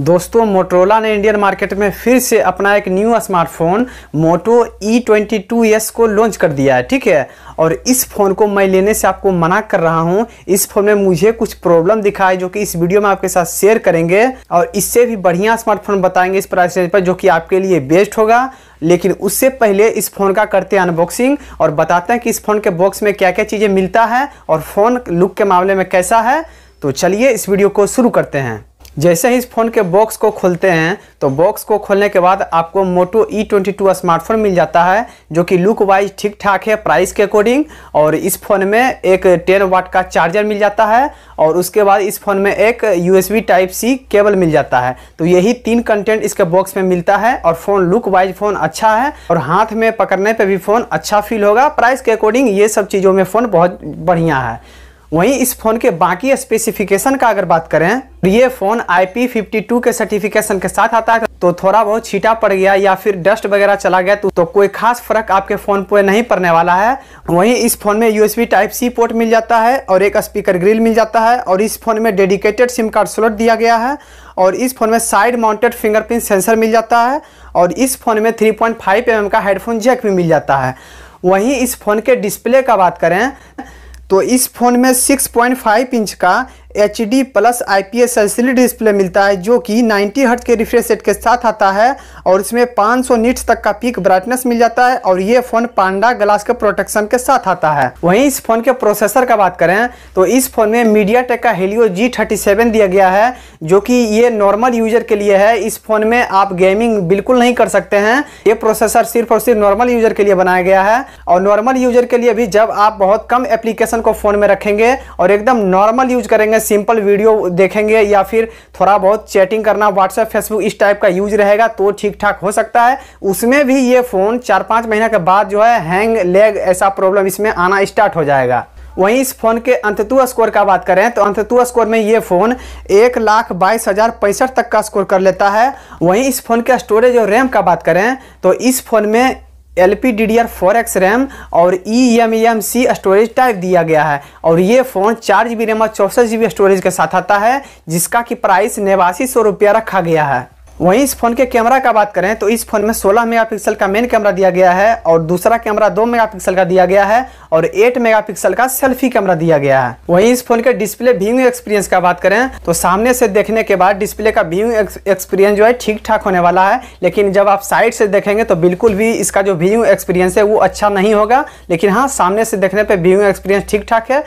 दोस्तों मोटरोला ने Indian market में फिर से अपना एक new smartphone Moto E twenty two को लॉन्च कर दिया है ठीक है और इस फ़ोन को मैं लेने से आपको मना कर रहा हूँ इस फ़ोन में मुझे कुछ प्रॉब्लम दिखा है जो कि इस वीडियो में आपके साथ शेयर करेंगे और इससे भी बढ़िया स्मार्टफोन बताएंगे इस प्राइस रेंज पर जो कि आपके लिए बेस्ट होगा लेकिन उससे पहले इस फ़ोन का करते हैं अनबॉक्सिंग और बताते हैं कि इस फ़ोन के बॉक्स में क्या क्या चीज़ें मिलता है और फ़ोन लुक के मामले में कैसा है तो चलिए इस वीडियो को शुरू करते हैं जैसे ही इस फ़ोन के बॉक्स को खोलते हैं तो बॉक्स को खोलने के बाद आपको Moto E twenty two smartphone मिल जाता है जो कि लुक वाइज ठीक ठाक है प्राइस के अकॉर्डिंग और इस फ़ोन में एक टेन वाट का चार्जर मिल जाता है और उसके बाद इस फ़ोन में एक यू टाइप सी केबल मिल जाता है तो यही तीन कंटेंट इसके बॉक्स में मिलता है और फ़ोन लुक वाइज फ़ोन अच्छा है और हाथ में पकड़ने पर भी फ़ोन अच्छा फील होगा प्राइस के अकॉर्डिंग ये सब चीज़ों में फ़ोन बहुत बढ़िया है वहीं इस फ़ोन के बाकी स्पेसिफिकेशन का अगर बात करें तो ये फ़ोन IP52 के सर्टिफिकेशन के साथ आता है तो थोड़ा बहुत छीटा पड़ गया या फिर डस्ट वगैरह चला गया तो, तो कोई खास फर्क आपके फ़ोन पर नहीं पड़ने वाला है वहीं इस फ़ोन में USB टाइप सी पोर्ट मिल जाता है और एक स्पीकर ग्रिल मिल जाता है और इस फ़ोन में डेडिकेटेड सिम कार्ड स्लॉट दिया गया है और इस फ़ोन में साइड माउंटेड फिंगरप्रिंट सेंसर मिल जाता है और इस फ़ोन में थ्री पॉइंट mm का हेडफोन जैक भी मिल जाता है वहीं इस फ़ोन के डिस्प्ले का बात करें तो इस फ़ोन में 6.5 इंच का H D plus I P S L C D display मिलता है जो कि 90 हर्ट के रिफ्रेश रेट के साथ आता है और इसमें 500 सौ नीट्स तक का पीक ब्राइटनेस मिल जाता है और ये फ़ोन पांडा ग्लास के प्रोटेक्शन के साथ आता है वहीं इस फ़ोन के प्रोसेसर का बात करें तो इस फ़ोन में मीडिया टेक का हेलियो जी थर्टी सेवन दिया गया है जो कि ये नॉर्मल यूजर के लिए है इस फ़ोन में आप गेमिंग बिल्कुल नहीं कर सकते हैं ये प्रोसेसर सिर्फ और सिर्फ नॉर्मल यूजर के लिए बनाया गया है और नॉर्मल यूजर के लिए भी जब आप बहुत कम एप्लीकेशन को फ़ोन में रखेंगे और एकदम नॉर्मल यूज करेंगे सिंपल वीडियो देखेंगे या फिर थोड़ा बहुत चैटिंग करना व्हाट्सएप फेसबुक इस टाइप का यूज रहेगा तो ठीक ठाक हो सकता है उसमें भी ये फ़ोन चार पाँच महीना के बाद जो है हैंग लेग ऐसा प्रॉब्लम इसमें आना स्टार्ट हो जाएगा वहीं इस फ़ोन के अंततु स्कोर का बात करें तो अंततु स्कोर में ये फ़ोन एक लाख बाईस हज़ार पैंसठ तक का स्कोर कर लेता है वहीं इस फ़ोन के स्टोरेज और रैम का बात करें तो इस फ़ोन में L P D D R four X RAM और E M E M C storage type दिया गया है और ये फ़ोन चार जी बी रैम और चौंसठ जी बी स्टोरेज के साथ आता है जिसका कि प्राइस नवासी सौ रुपया रखा गया है वहीं इस फ़ोन के कैमरा का बात करें तो इस फ़ोन में 16 मेगापिक्सल का मेन कैमरा दिया गया है और दूसरा कैमरा 2 मेगापिक्सल का दिया गया है और 8 मेगापिक्सल का सेल्फी कैमरा दिया गया है वहीं इस फ़ोन के डिस्प्ले व्यूइंग एक्सपीरियंस का बात करें तो सामने से देखने के बाद डिस्प्ले का व्यूइंग एक्सपीरियंस जो है ठीक ठाक होने वाला है लेकिन जब आप साइड से देखेंगे तो बिल्कुल भी इसका जो व्यूइंग एक्सपीरियंस है वो अच्छा नहीं होगा लेकिन हाँ सामने से देखने पर व्यूइंग एक्सपीरियंस ठीक ठाक है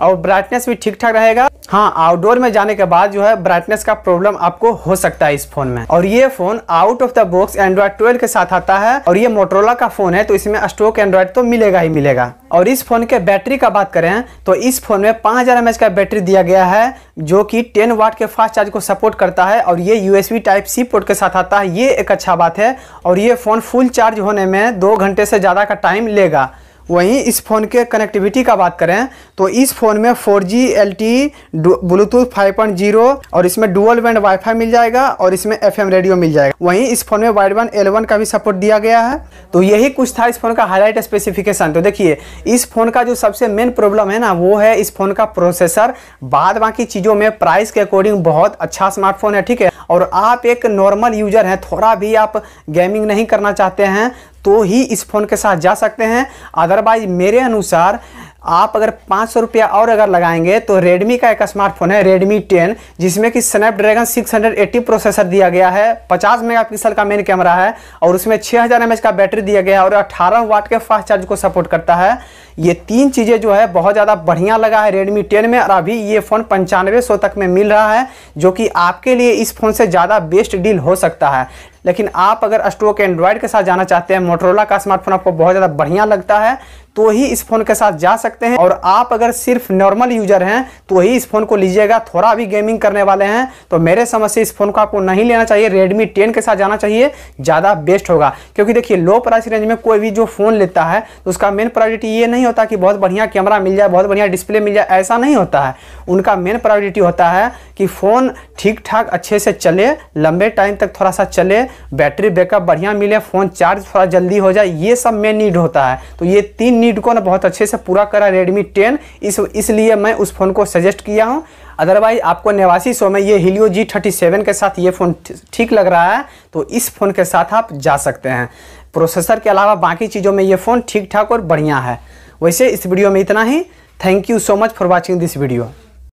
और ब्राइटनेस भी ठीक ठाक रहेगा हाँ आउटडोर में जाने के बाद जो है ब्राइटनेस का प्रॉब्लम आपको हो सकता है इस फोन में और ये phone out of the box Android twelve के साथ आता है और ये मोटरोला का फोन है तो इसमें स्टोक एंड्रॉइड तो मिलेगा ही मिलेगा और इस फोन के बैटरी का बात करें तो इस फोन में पाँच हजार का बैटरी दिया गया है जो कि टेन वाट के फास्ट चार्ज को सपोर्ट करता है और ये यूएसबी टाइप सी पोर्ट के साथ आता है ये एक अच्छा बात है और ये फ़ोन फुल चार्ज होने में दो घंटे से ज़्यादा का टाइम लेगा वहीं इस फ़ोन के कनेक्टिविटी का बात करें तो इस फ़ोन में 4G LTE ब्लूटूथ 5.0 और इसमें डुअल बैंड वाईफाई मिल जाएगा और इसमें एफएम रेडियो मिल जाएगा वहीं इस फ़ोन में वाइड वन एलेवन का भी सपोर्ट दिया गया है तो यही कुछ था इस फ़ोन का हाईलाइट स्पेसिफिकेशन तो देखिए इस फ़ोन का जो सबसे मेन प्रॉब्लम है ना वो है इस फ़ोन का प्रोसेसर बाद बाकी चीज़ों में प्राइस के अकॉर्डिंग बहुत अच्छा स्मार्टफोन है ठीक है और आप एक नॉर्मल यूजर हैं थोड़ा भी आप गेमिंग नहीं करना चाहते हैं तो ही इस फ़ोन के साथ जा सकते हैं अदरवाइज मेरे अनुसार आप अगर पाँच सौ रुपया और अगर लगाएंगे तो रेडमी का एक स्मार्टफोन है रेडमी टेन जिसमें कि स्नैपड्रैगन 680 प्रोसेसर दिया गया है 50 मेगापिक्सल का मेन कैमरा है और उसमें 6000 हज़ार का बैटरी दिया गया है और 18 वाट के फास्ट चार्ज को सपोर्ट करता है ये तीन चीज़ें जो है बहुत ज़्यादा बढ़िया लगा है रेडमी टेन में और अभी ये फ़ोन पंचानवे तक में मिल रहा है जो कि आपके लिए इस फ़ोन से ज़्यादा बेस्ट डील हो सकता है लेकिन आप अगर अस्ट्रोक एंड्रॉयड के साथ जाना चाहते हैं मोटरोला का स्मार्टफोन आपको बहुत ज़्यादा बढ़िया लगता है तो ही इस फ़ोन के साथ जा सकते हैं और आप अगर सिर्फ नॉर्मल यूज़र हैं तो ही इस फ़ोन को लीजिएगा थोड़ा भी गेमिंग करने वाले हैं तो मेरे समझ से इस फ़ोन को आपको नहीं लेना चाहिए रेडमी टेन के साथ जाना चाहिए ज़्यादा बेस्ट होगा क्योंकि देखिए लो प्राइस रेंज में कोई भी जो फ़ोन लेता है तो उसका मेन प्रायोरिटी ये नहीं होता कि बहुत बढ़िया कैमरा मिल जाए बहुत बढ़िया डिस्प्ले मिल जाए ऐसा नहीं होता है उनका मेन प्रायोरिटी होता है कि फ़ोन ठीक ठाक अच्छे से चले लंबे टाइम तक थोड़ा सा चले बैटरी बैकअप बढ़िया मिले फ़ोन चार्ज थोड़ा जल्दी हो जाए ये सब मेन नीड होता है तो ये तीन नीड को ना बहुत अच्छे से पूरा करा रेडमी टेन इस इसलिए मैं उस फ़ोन को सजेस्ट किया हूँ अदरवाइज आपको नेवासी सौ में ये हीलियो जी थर्टी सेवन के साथ ये फ़ोन ठीक लग रहा है तो इस फ़ोन के साथ आप जा सकते हैं प्रोसेसर के अलावा बाकी चीज़ों में ये फ़ोन ठीक ठाक और बढ़िया है वैसे इस वीडियो में इतना ही thank you so much for watching this video